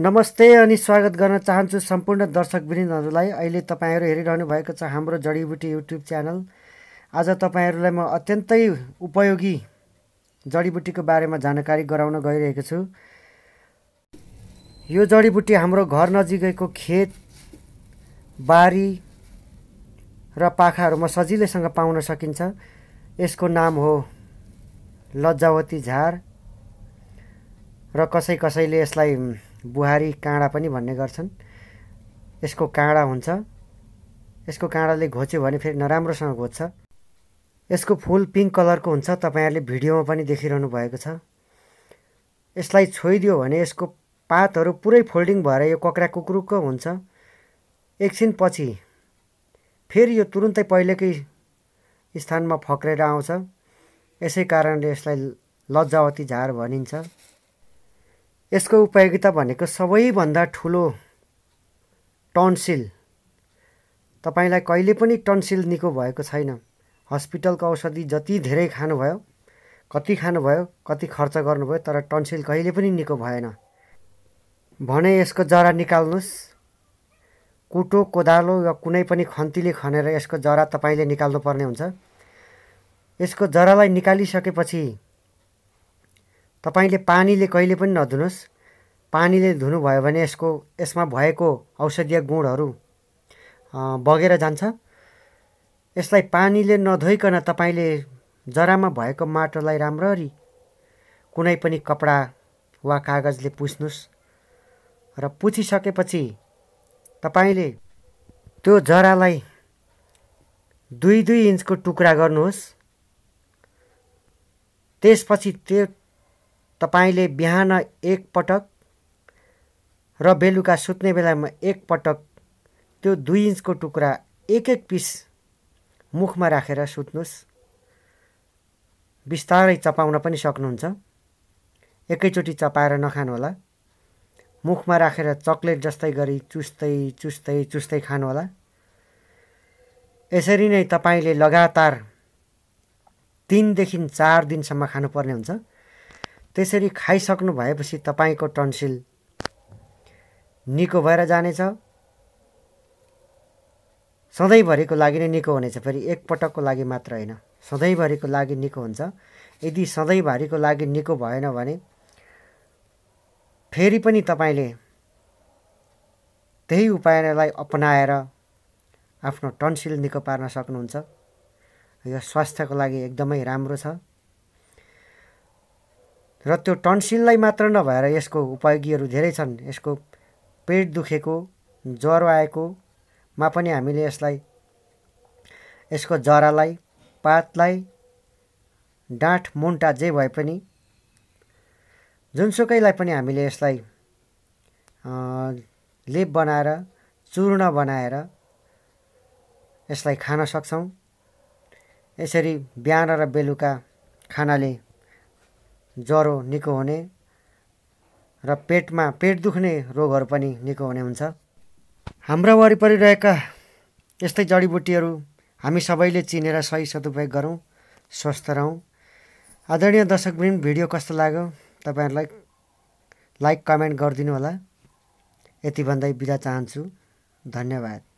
नमस्ते अनि स्वागत गर्न चाहन्छु सम्पूर्ण दर्शक अहिले तपाईँहरू हेरिरहनु भएको छ हाम्रो जडीबुटी युट्युब च्यानल आज तपाईँहरूलाई म अत्यन्तै उपयोगी जडीबुटीको बारेमा जानकारी गराउन गइरहेको छु यो जडीबुटी हाम्रो घर नजिकैको खेत बारी र पाखाहरूमा सजिलैसँग पाउन सकिन्छ यसको नाम हो लज्जावती झार र कसै कसैले यसलाई बुहारी काँडा पनि भन्ने गर्छन् यसको काँडा हुन्छ यसको काँडाले घोच्यो भने फेरि नराम्रोसँग घोच्छ यसको फुल पिङ्क कलरको हुन्छ तपाईँहरूले भिडियोमा पनि देखिरहनु भएको छ यसलाई छोइदियो भने यसको पातहरू पुरै फोल्डिङ भएर यो कक्रा कुकुरको हुन्छ एकछिन पछि फेरि यो तुरुन्तै पहिलेकै स्थानमा फक्रेर आउँछ यसै कारणले यसलाई लज्जावती झार भनिन्छ यसको उपयोगिता भनेको सबैभन्दा ठुलो टन्सिल तपाईँलाई कहिले पनि टन्सिल निको भएको छैन हस्पिटलको औषधि जति धेरै खानुभयो कति खानुभयो कति खर्च गर्नुभयो तर टन्सिल कहिले पनि निको भएन भने यसको जरा निकाल्नुहोस् कुटो कोदालो वा कुनै पनि खन्तीले खनेर यसको जरा तपाईँले निकाल्नुपर्ने हुन्छ यसको जरालाई निकालिसकेपछि तपाईँले पानीले कहिले पनि नधुनुहोस् पानीले धुनुभयो भने यसको यसमा भएको औषधीय गुणहरू बगेर जान्छ यसलाई पानीले नधोइकन तपाईँले जरामा भएको माटोलाई राम्ररी कुनै पनि कपडा वा कागजले पुछ्नुहोस् र पुछिसकेपछि तपाईँले त्यो जरालाई दुई दुई इन्चको टुक्रा गर्नुहोस् त्यसपछि त्यो तपाईँले बिहान एकपटक र बेलुका सुत्ने बेलामा एकपटक त्यो दुई इन्चको टुक्रा एक एक पिस मुखमा राखेर सुत्नुहोस् बिस्तारै चपाउन पनि सक्नुहुन्छ एकैचोटि चपाएर नखानुहोला मुखमा राखेर चक्लेट जस्तै गरी चुस्तै चुस्तै चुस्दै खानुहोला यसरी नै तपाईँले लगातार तिनदेखि चार दिनसम्म खानुपर्ने हुन्छ त्यसरी खाइसक्नु भएपछि तपाईँको टन्सिल निको भएर जानेछ सधैँभरिको लागि नै निको हुनेछ फेरि एकपटकको लागि मात्र होइन सधैँभरिको लागि निको हुन्छ यदि सधैँभरिको लागि निको भएन भने फेरि पनि तपाईँले त्यही उपायलाई अपनाएर आफ्नो टन्सिल निको पार्न सक्नुहुन्छ यो स्वास्थ्यको लागि एकदमै राम्रो छ र त्यो टन्सिललाई मात्र नभएर यसको उपयोगीहरू धेरै छन् यसको पेट दुखेको ज्वरो आएकोमा पनि हामीले यसलाई यसको जरालाई पातलाई डाँठ मुन्टा जे भए पनि जुनसुकैलाई पनि हामीले यसलाई लेप बनाएर चूर्ण बनाएर यसलाई खान सक्छौँ यसरी बिहान र बेलुका खानाले ज्वरो निको हुने र पेटमा पेट दुख्ने रोगहरू पनि निको हुने हुन्छ हाम्रा वरिपरि रहेका यस्तै जडीबुटीहरू हामी सबैले चिनेर सही सदुपयोग गरौँ स्वस्थ रहौँ आदरणीय दर्शकवृन्द भिडियो कस्तो लाग्यो तपाईँहरूलाई लाइक कमेन्ट गरिदिनु होला यति भन्दै बिदा चाहन्छु धन्यवाद